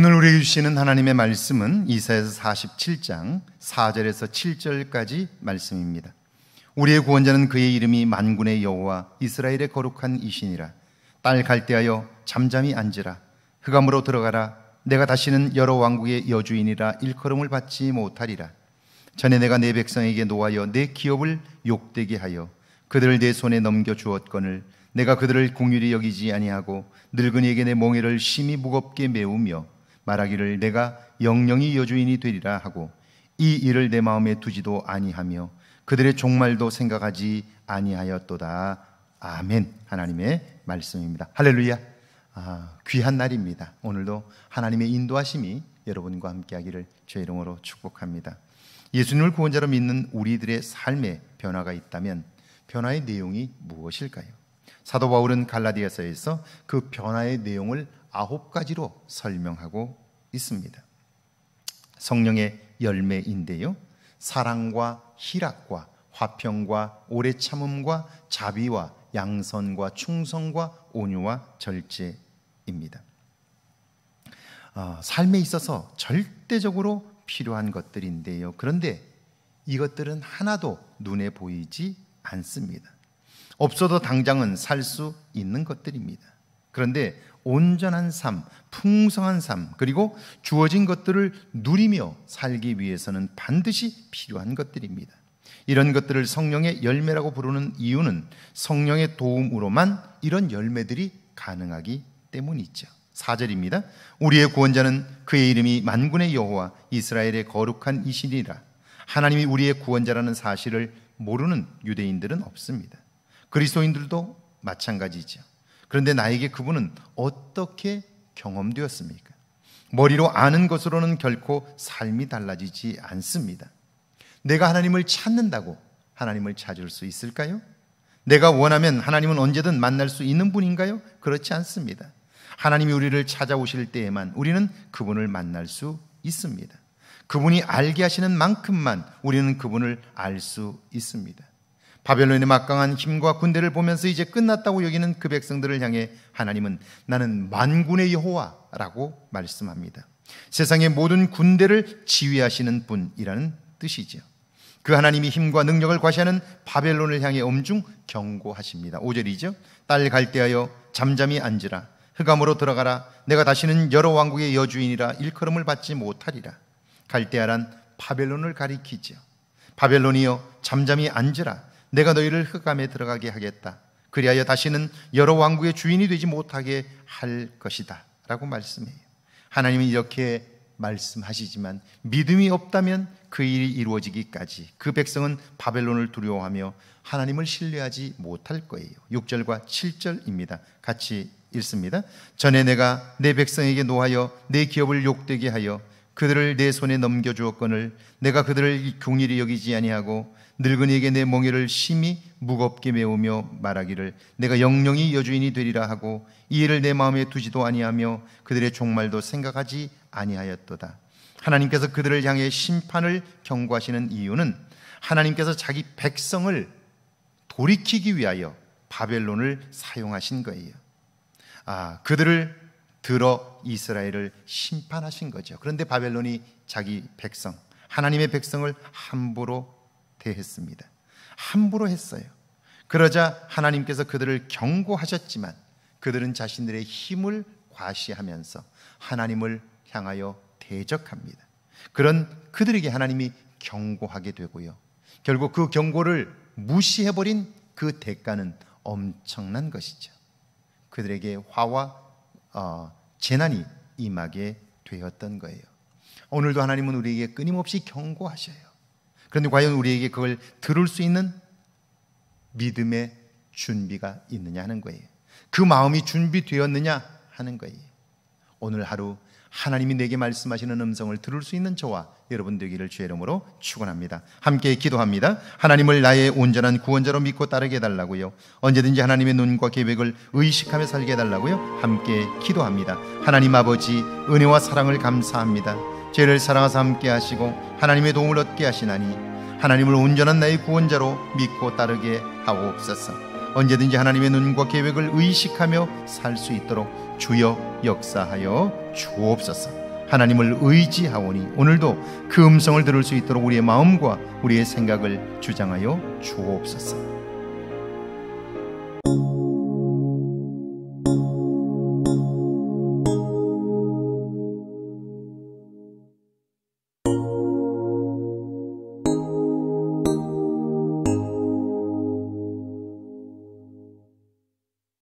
오늘 우리에게 주시는 하나님의 말씀은 이사에서 47장 4절에서 7절까지 말씀입니다. 우리의 구원자는 그의 이름이 만군의 여호와 이스라엘의 거룩한 이신이라. 딸 갈대하여 잠잠히 앉으라. 흑암으로 들어가라. 내가 다시는 여러 왕국의 여주인이라 일컬음을 받지 못하리라. 전에 내가 내 백성에게 노하여 내 기업을 욕되게 하여 그들을 내 손에 넘겨 주었거늘 내가 그들을 공률히 여기지 아니하고 늙은이에게 내 몽에를 심히 무겁게 메우며 말하기를 내가 영영이 여주인이 되리라 하고 이 일을 내 마음에 두지도 아니하며 그들의 종말도 생각하지 아니하였도다. 아멘. 하나님의 말씀입니다. 할렐루야. 아, 귀한 날입니다. 오늘도 하나님의 인도하심이 여러분과 함께하기를 주의 이름으로 축복합니다. 예수님을 구원자로 믿는 우리들의 삶에 변화가 있다면 변화의 내용이 무엇일까요? 사도 바울은 갈라디아서에서 그 변화의 내용을 아홉 가지로 설명하고 있습니다. 성령의 열매인데요. 사랑과 희락과 화평과 오래 참음과 자비와 양선과 충성과 온유와 절제입니다. 어, 삶에 있어서 절대적으로 필요한 것들인데요. 그런데 이것들은 하나도 눈에 보이지 않습니다. 없어도 당장은 살 수 있는 것들입니다. 그런데 온전한 삶, 풍성한 삶, 그리고 주어진 것들을 누리며 살기 위해서는 반드시 필요한 것들입니다. 이런 것들을 성령의 열매라고 부르는 이유는 성령의 도움으로만 이런 열매들이 가능하기 때문이죠. 4절입니다. 우리의 구원자는 그의 이름이 만군의 여호와 이스라엘의 거룩한 이신이라. 하나님이 우리의 구원자라는 사실을 모르는 유대인들은 없습니다. 그리스도인들도 마찬가지죠. 그런데 나에게 그분은 어떻게 경험되었습니까? 머리로 아는 것으로는 결코 삶이 달라지지 않습니다. 내가 하나님을 찾는다고 하나님을 찾을 수 있을까요? 내가 원하면 하나님은 언제든 만날 수 있는 분인가요? 그렇지 않습니다. 하나님이 우리를 찾아오실 때에만 우리는 그분을 만날 수 있습니다. 그분이 알게 하시는 만큼만 우리는 그분을 알 수 있습니다. 바벨론의 막강한 힘과 군대를 보면서 이제 끝났다고 여기는 그 백성들을 향해 하나님은 나는 만군의 여호와라고 말씀합니다. 세상의 모든 군대를 지휘하시는 분이라는 뜻이죠그 하나님이 힘과 능력을 과시하는 바벨론을 향해 엄중 경고하십니다. 5절이죠. 딸 갈대하여 잠잠히 앉으라. 흑암으로 들어가라. 내가 다시는 여러 왕국의 여주인이라 일컬음을 받지 못하리라. 갈대아란 바벨론을 가리키죠 바벨론이여 잠잠히 앉으라. 내가 너희를 흑암에 들어가게 하겠다. 그리하여 다시는 여러 왕국의 주인이 되지 못하게 할 것이다. 라고 말씀해요. 하나님은 이렇게 말씀하시지만 믿음이 없다면 그 일이 이루어지기까지 그 백성은 바벨론을 두려워하며 하나님을 신뢰하지 못할 거예요. 6절과 7절입니다. 같이 읽습니다. 전에 내가 내 백성에게 노하여 내 기업을 욕되게 하여 그들을 내 손에 넘겨 주었거늘 내가 그들을 궁일이 여기지 아니하고 늙은이에게 내 멍에를 심히 무겁게 메우며 말하기를 내가 영영이 여주인이 되리라 하고 이일를내 마음에 두지도 아니하며 그들의 종말도 생각하지 아니하였도다. 하나님께서 그들을 향해 심판을 경고하시는 이유는 하나님께서 자기 백성을 돌이키기 위하여 바벨론을 사용하신 거예요. 아, 그들을 들어 이스라엘을 심판하신 거죠. 그런데 바벨론이 자기 백성, 하나님의 백성을 함부로 대했습니다. 함부로 했어요. 그러자 하나님께서 그들을 경고하셨지만 그들은 자신들의 힘을 과시하면서 하나님을 향하여 대적합니다. 그런 그들에게 하나님이 경고하게 되고요. 결국 그 경고를 무시해버린 그 대가는 엄청난 것이죠. 그들에게 화와 어, 재난이 임하게 되었던 거예요. 오늘도 하나님은 우리에게 끊임없이 경고하셔요. 그런데 과연 우리에게 그걸 들을 수 있는 믿음의 준비가 있느냐 하는 거예요. 그 마음이 준비되었느냐 하는 거예요. 오늘 하루 하나님이 내게 말씀하시는 음성을 들을 수 있는 저와 여러분 되기를 주의 이름으로 축원합니다. 함께 기도합니다. 하나님을 나의 온전한 구원자로 믿고 따르게 해 달라고요. 언제든지 하나님의 눈과 계획을 의식하며 살게 해 달라고요. 함께 기도합니다. 하나님 아버지 은혜와 사랑을 감사합니다. 죄를 사랑하사 함께 하시고 하나님의 도움을 얻게 하시나니 하나님을 온전한 나의 구원자로 믿고 따르게 하옵소서. 언제든지 하나님의 눈과 계획을 의식하며 살 수 있도록 주여 역사하여 주옵소서. 하나님을 의지하오니 오늘도 그 음성을 들을 수 있도록 우리의 마음과 우리의 생각을 주장하여 주옵소서.